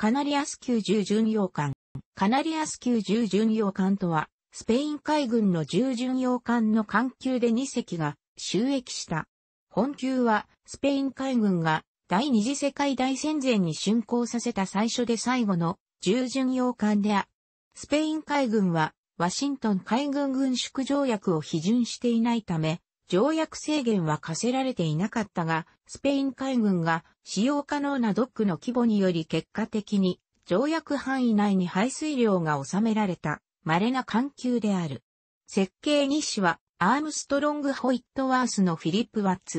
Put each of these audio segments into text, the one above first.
カナリアス級10巡洋艦。カナリアス級10巡洋艦とは、スペイン海軍の重巡洋艦の艦級で2隻が収益した。本級は、スペイン海軍が第二次世界大戦前に竣工させた最初で最後の従巡洋艦であ。スペイン海軍は、ワシントン海軍軍縮条約を批准していないため、条約制限は課せられていなかったが、スペイン海軍が使用可能なドックの規模により結果的に条約範囲内に排水量が収められた稀な環球である。設計日誌はアームストロング・ホイットワースのフィリップ・ワッツ。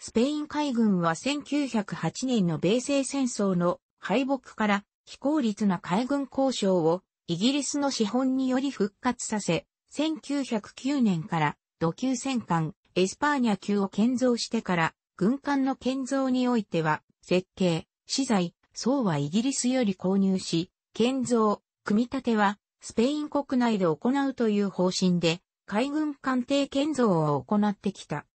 スペイン海軍は1908年の米西戦争の敗北から非効率な海軍交渉をイギリスの資本により復活させ、1909年から土級戦艦、エスパーニャ級を建造してから、軍艦の建造においては、設計、資材、層はイギリスより購入し、建造、組み立ては、スペイン国内で行うという方針で、海軍艦艇建造を行ってきた。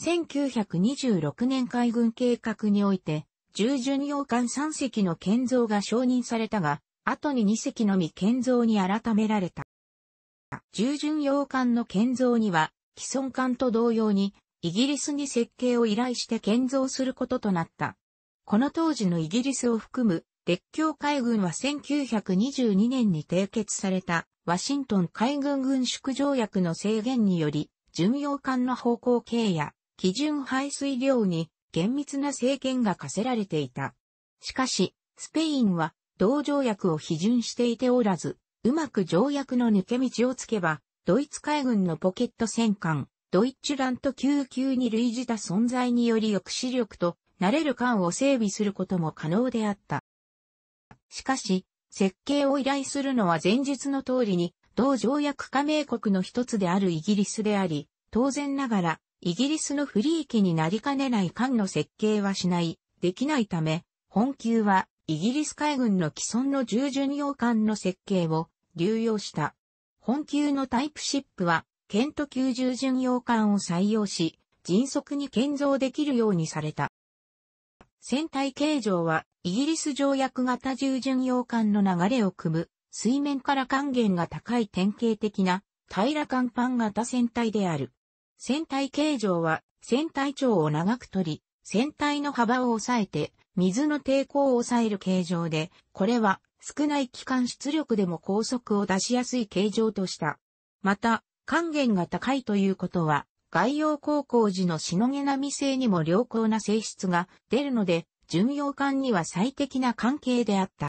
1926年海軍計画において、従巡洋艦3隻の建造が承認されたが、後に2隻のみ建造に改められた。従巡洋艦の建造には、既存艦と同様に、イギリスに設計を依頼して建造することとなった。この当時のイギリスを含む列強海軍は1922年に締結されたワシントン海軍軍縮条約の制限により、巡洋艦の方向形や基準排水量に厳密な制限が課せられていた。しかし、スペインは同条約を批准していておらず、うまく条約の抜け道をつけば、ドイツ海軍のポケット戦艦、ドイッチラント級級に類似た存在により抑止力となれる艦を整備することも可能であった。しかし、設計を依頼するのは前述の通りに、同条約加盟国の一つであるイギリスであり、当然ながら、イギリスの不利益になりかねない艦の設計はしない、できないため、本級はイギリス海軍の既存の従順洋艦の設計を流用した。本級のタイプシップは、ケント級従巡洋艦を採用し、迅速に建造できるようにされた。船体形状は、イギリス条約型従巡洋艦の流れを組む、水面から還元が高い典型的な、平ら甲板型船体である。船体形状は、船体長を長く取り、船体の幅を抑えて、水の抵抗を抑える形状で、これは少ない機関出力でも高速を出しやすい形状とした。また、還元が高いということは、外洋高校時のしのげなみ性にも良好な性質が出るので、巡洋艦には最適な関係であった。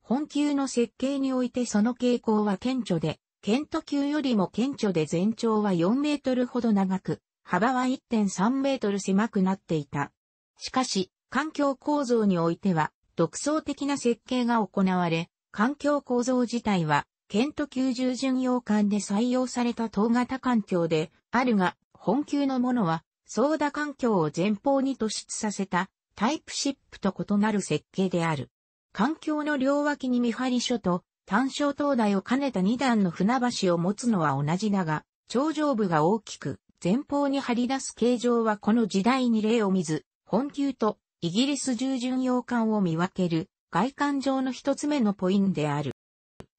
本級の設計においてその傾向は顕著で、ケント級よりも顕著で全長は4メートルほど長く、幅は1.3メートル狭くなっていた。しかし、環境構造においては、独創的な設計が行われ、環境構造自体は、ケント90巡洋艦で採用された等型環境であるが、本級のものは、ソー環境を前方に突出させたタイプシップと異なる設計である。環境の両脇に見張り所と単焦灯台を兼ねた2段の船橋を持つのは同じだが、頂上部が大きく前方に張り出す形状はこの時代に例を見ず、本級とイギリス従順洋館を見分ける外観上の一つ目のポイントである。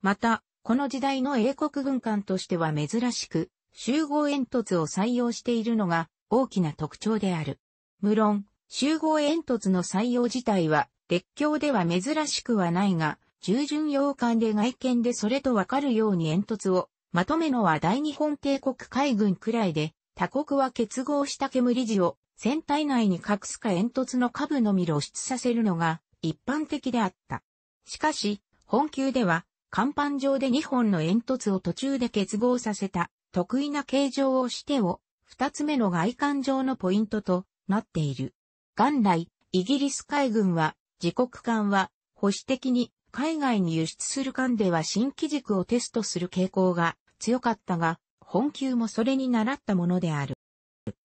また、この時代の英国軍艦としては珍しく、集合煙突を採用しているのが大きな特徴である。無論、集合煙突の採用自体は、列強では珍しくはないが、従順洋館で外見でそれとわかるように煙突を、まとめのは大日本帝国海軍くらいで、他国は結合した煙地を船体内に隠すか煙突の下部のみ露出させるのが一般的であった。しかし、本級では、甲板上で2本の煙突を途中で結合させた得意な形状をしてを、2つ目の外観上のポイントとなっている。元来、イギリス海軍は、自国艦は、保守的に海外に輸出する艦では新機軸をテストする傾向が強かったが、本級もそれに倣ったものである。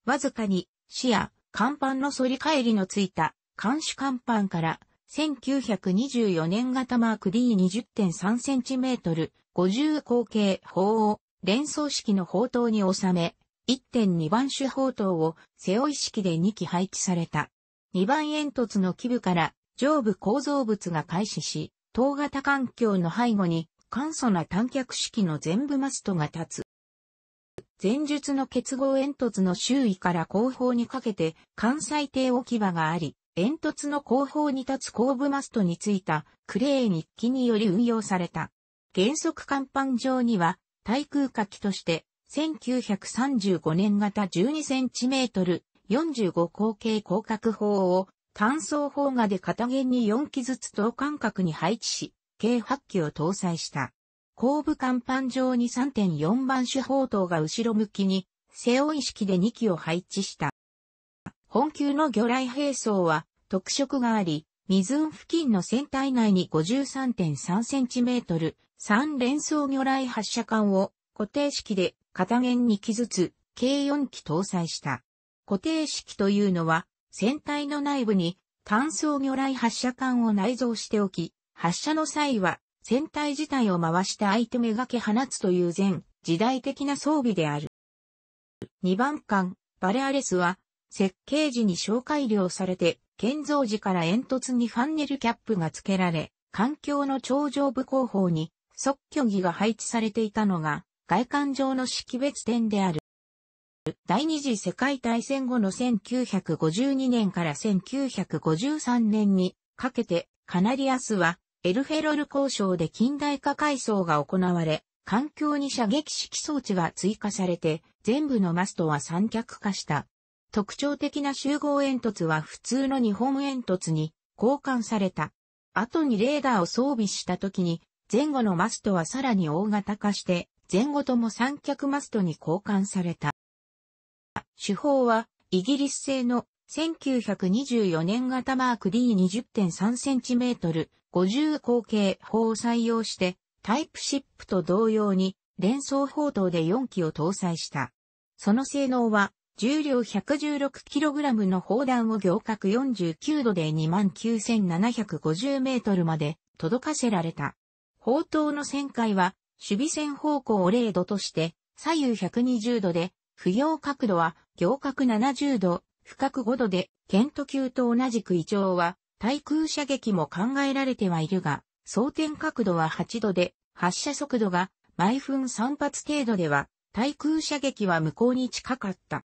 わずかに、視野、甲板の反り返りのついた、監視甲板から、1924年型マーク D20.3cm、50口径砲を連装式の砲塔に収め、1.2番手砲塔を背負い式で2機配置された。2番煙突の基部から上部構造物が開始し、塔型環境の背後に簡素な短脚式の全部マストが立つ。前述の結合煙突の周囲から後方にかけて関西艇置き場があり、煙突の後方に立つ後部マストについたクレー日記により運用された。原則甲板上には、対空火器として、1935年型12センチメートル45口径広角砲を単装砲画で片弦に4機ずつ等間隔に配置し、計8機を搭載した。後部甲板上に3.4番手砲塔が後ろ向きに、背負い式で2機を配置した。本級の魚雷兵装は特色があり、水運付近の船体内に 53.3cm、3連装魚雷発射管を固定式で片面2機ずつ、計4機搭載した。固定式というのは、船体の内部に単装魚雷発射管を内蔵しておき、発射の際は船体自体を回して相手めがけ放つという前、時代的な装備である。2番艦、バレアレスは、設計時に紹介量されて、建造時から煙突にファンネルキャップが付けられ、環境の頂上部後方に、即居儀が配置されていたのが、外観上の識別点である。第二次世界大戦後の1952年から1953年にかけて、カナリアスはエルフェロル交渉で近代化改装が行われ、環境に射撃式装置が追加されて、全部のマストは三脚化した。特徴的な集合煙突は普通の日本煙突に交換された。後にレーダーを装備した時に、前後のマストはさらに大型化して、前後とも三脚マストに交換された。手法は、イギリス製の1924年型マーク D20.3cm、50口径砲を採用して、タイプシップと同様に、連装砲塔で4機を搭載した。その性能は、重量 116kg の砲弾を行角49度で 29,750m まで届かせられた。砲塔の旋回は、守備線方向を0度として、左右120度で、不要角度は行角70度、深く5度で、ケント級と同じく胃腸は、対空射撃も考えられてはいるが、装填角度は8度で、発射速度が毎分3発程度では、対空射撃は無効に近かった。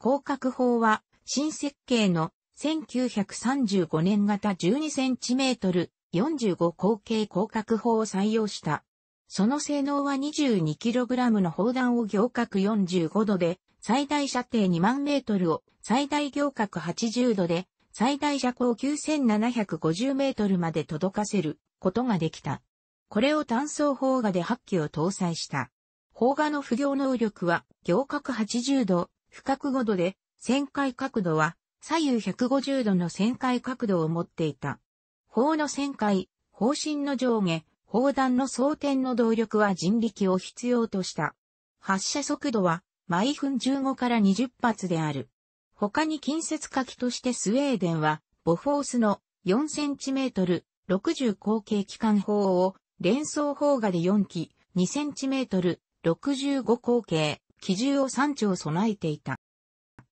広角砲は、新設計の1935年型 12cm45 口径広角砲を採用した。その性能は 22kg の砲弾を行角45度で最大射程2万メートルを最大行角80度で最大射高9750メートルまで届かせることができた。これを単装砲画で8機を搭載した。砲画の不行能力は行角80度、深角5度で、旋回角度は左右150度の旋回角度を持っていた。砲の旋回、砲身の上下、砲弾の装填の動力は人力を必要とした。発射速度は毎分15から20発である。他に近接火器としてスウェーデンは、ボフォースの4センチメートル60口径機関砲を連装砲画で4機2センチメートル65口径機銃を3丁備えていた。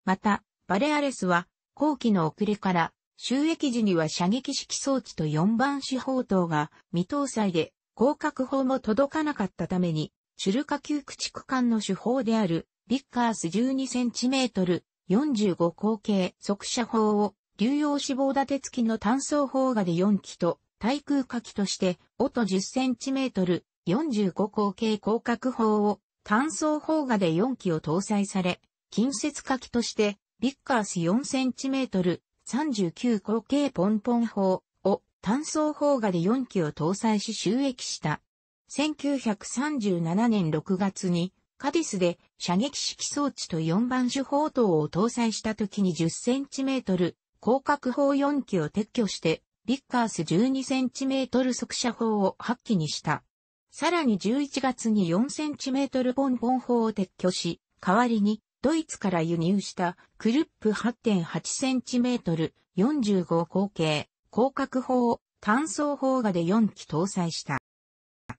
また、バレアレスは後期の遅れから収益時には射撃式装置と4番手方塔が未搭載で広角砲も届かなかったために、チュルカ級駆逐艦の手法であるビッカース 12cm、45口径速射砲を、流用脂肪立て付きの単装砲画で4機と、対空火器として、音 10cm、45口径広角砲を、単装砲画で4機を搭載され、近接火器として、ビッカース 4cm、39口径ポンポン砲を単装砲画で4機を搭載し収益した。1937年6月にカディスで射撃式装置と4番手砲塔を搭載した時に 10cm 広角砲4機を撤去して、ビッカース 12cm 速射砲を8機にした。さらに11月に 4cm ポンポン砲を撤去し、代わりにドイツから輸入したクルップ 8.8cm 45口径広角砲を単装砲がで4機搭載した。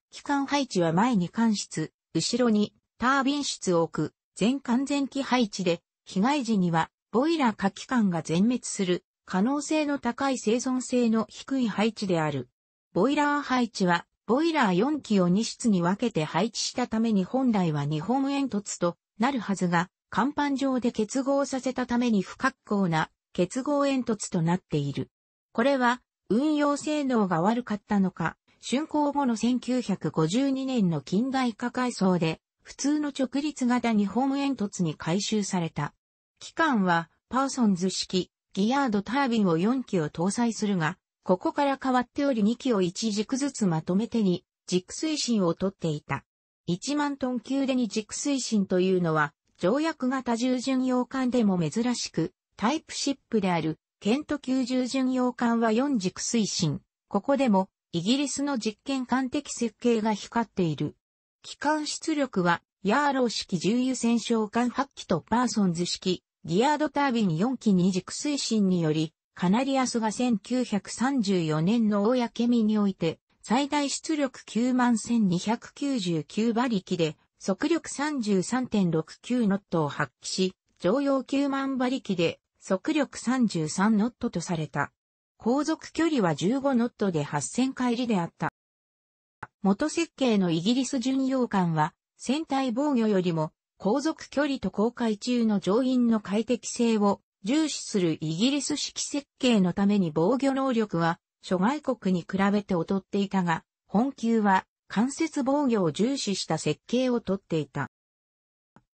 機関配置は前に関室、後ろにタービン室を置く、全完全機配置で、被害時には、ボイラー火器管が全滅する、可能性の高い生存性の低い配置である。ボイラー配置は、ボイラー4機を2室に分けて配置したために本来は日本煙突となるはずが、甲板上で結合させたために不格好な結合煙突となっている。これは、運用性能が悪かったのか、竣工後の1952年の近代化改装で、普通の直立型ー本煙突に改修された。機関は、パーソンズ式、ギアードタービンを4機を搭載するが、ここから変わっており2機を1軸ずつまとめてに、軸推進をとっていた。1万トン級で2軸推進というのは、条約型従順洋艦でも珍しく、タイプシップである、ケント級従順洋艦は4軸推進。ここでも、イギリスの実験艦的設計が光っている。機関出力は、ヤーロー式重油戦召喚8機とパーソンズ式、ギアードタービン4機二軸推進により、カナリアスが1934年の大やけみにおいて、最大出力91,299馬力で、速力33.69ノットを発揮し、常用9万馬力で、速力33ノットとされた。航続距離は15ノットで8000回りであった。元設計のイギリス巡洋艦は、船体防御よりも、航続距離と航海中の乗員の快適性を重視するイギリス式設計のために防御能力は、諸外国に比べて劣っていたが、本級は間接防御を重視した設計をとっていた。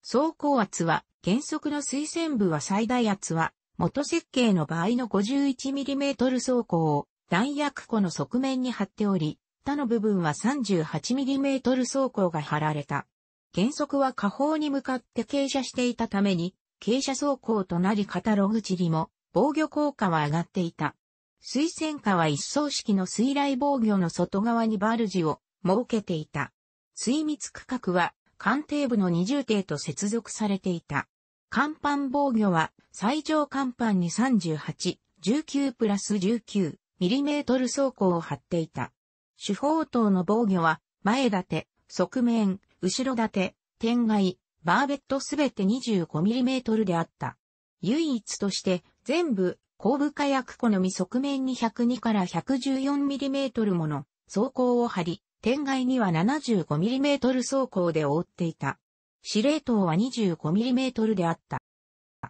走行圧は、原則の推薦部は最大圧は、元設計の場合の 51mm 走行を弾薬庫の側面に貼っており、下の部分は 38mm 装甲が貼られた。原則は下方に向かって傾斜していたために、傾斜走行となりカタログチリも防御効果は上がっていた。水戦下は一層式の水雷防御の外側にバルジを設けていた。水密区画は艦艇部の二重艇と接続されていた。甲板防御は最上甲板に38、19プラス19ミリメートル走行を張っていた。主砲塔の防御は、前立て、側面、後ろ立て、天外、バーベットすべて 25mm であった。唯一として、全部、後部火薬庫のみ側面に102から 114mm もの装甲を張り、天外には 75mm 装甲で覆っていた。司令塔は 25mm であった。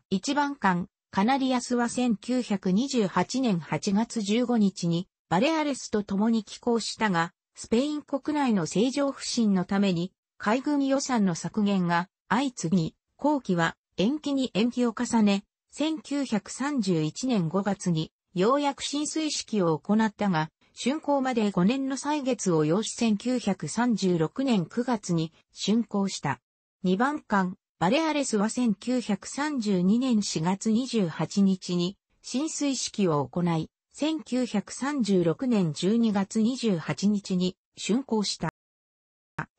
一番艦、カナリアスは1928年8月15日にバレアレスと共に寄港したが、スペイン国内の政情不振のために、海軍予算の削減が相次ぎ、後期は延期に延期を重ね、1931年5月にようやく浸水式を行ったが、竣工まで5年の歳月を要し1936年9月に竣工した。2番艦、バレアレスは1932年4月28日に浸水式を行い、1936年12月28日に竣工した。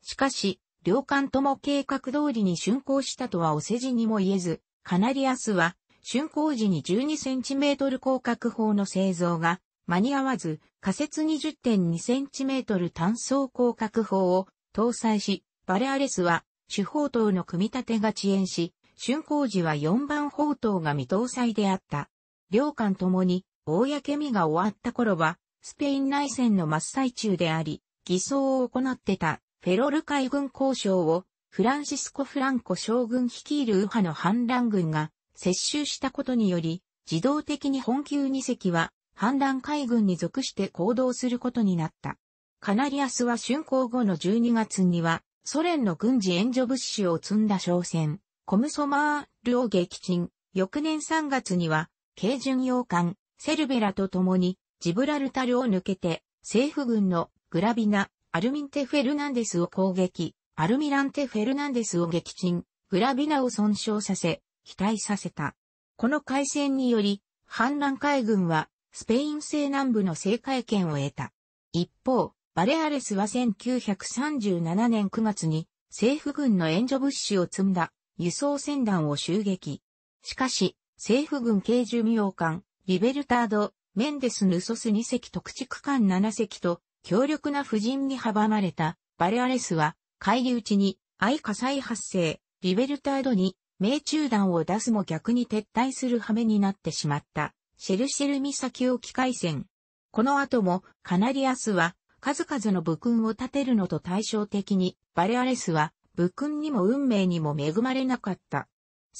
しかし、両館とも計画通りに竣工したとはお世辞にも言えず、カナリアスは、竣工時に 12cm 広角砲の製造が間に合わず、仮設 20.2cm 単装広角砲を搭載し、バレアレスは主砲塔の組み立てが遅延し、竣工時は4番砲塔が未搭載であった。両艦ともに公みが終わった頃は、スペイン内戦の真っ最中であり、偽装を行ってたフェロル海軍交渉をフランシスコ・フランコ将軍率いる右派の反乱軍が接収したことにより、自動的に本級2隻は反乱海軍に属して行動することになった。カナリアスは竣工後の12月には、ソ連の軍事援助物資を積んだ商船、コムソマールを撃沈。翌年3月には、軽巡洋艦、セルベラと共にジブラルタルを抜けて政府軍のグラビナ、アルミンテ・フェルナンデスを攻撃、アルミランテ・フェルナンデスを撃沈、グラビナを損傷させ、期待させた。この海戦により、反乱海軍はスペイン西南部の政界権を得た。一方、バレアレスは1937年9月に政府軍の援助物資を積んだ輸送船団を襲撃。しかし、政府軍軽巡洋艦リベルタード、メンデス・ヌソス2隻特地区間7隻と強力な布陣に阻まれたバレアレスは返り討ちに相火災発生、リベルタードに命中弾を出すも逆に撤退する羽目になってしまったシェルシェル岬沖海戦。この後もカナリアスは数々の武勲を立てるのと対照的にバレアレスは武勲にも運命にも恵まれなかった。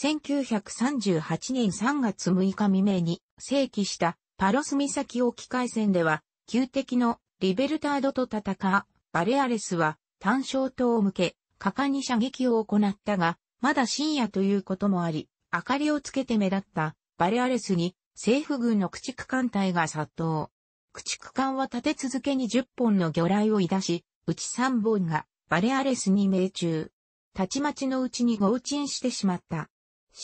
1938年3月6日未明に正規したパロス岬沖海戦では、旧敵のリベルタードと戦うバレアレスは単勝島を向け、果敢に射撃を行ったが、まだ深夜ということもあり、明かりをつけて目立ったバレアレスに政府軍の駆逐艦隊が殺到。駆逐艦は立て続けに10本の魚雷を出し、うち3本がバレアレスに命中。たちまちのうちに合沈してしまった。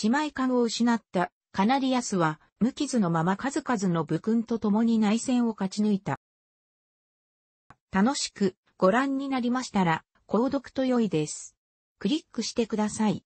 姉妹艦を失ったカナリアスは無傷のまま数々の武勲と共に内戦を勝ち抜いた。楽しくご覧になりましたら、購読と良いです。クリックしてください。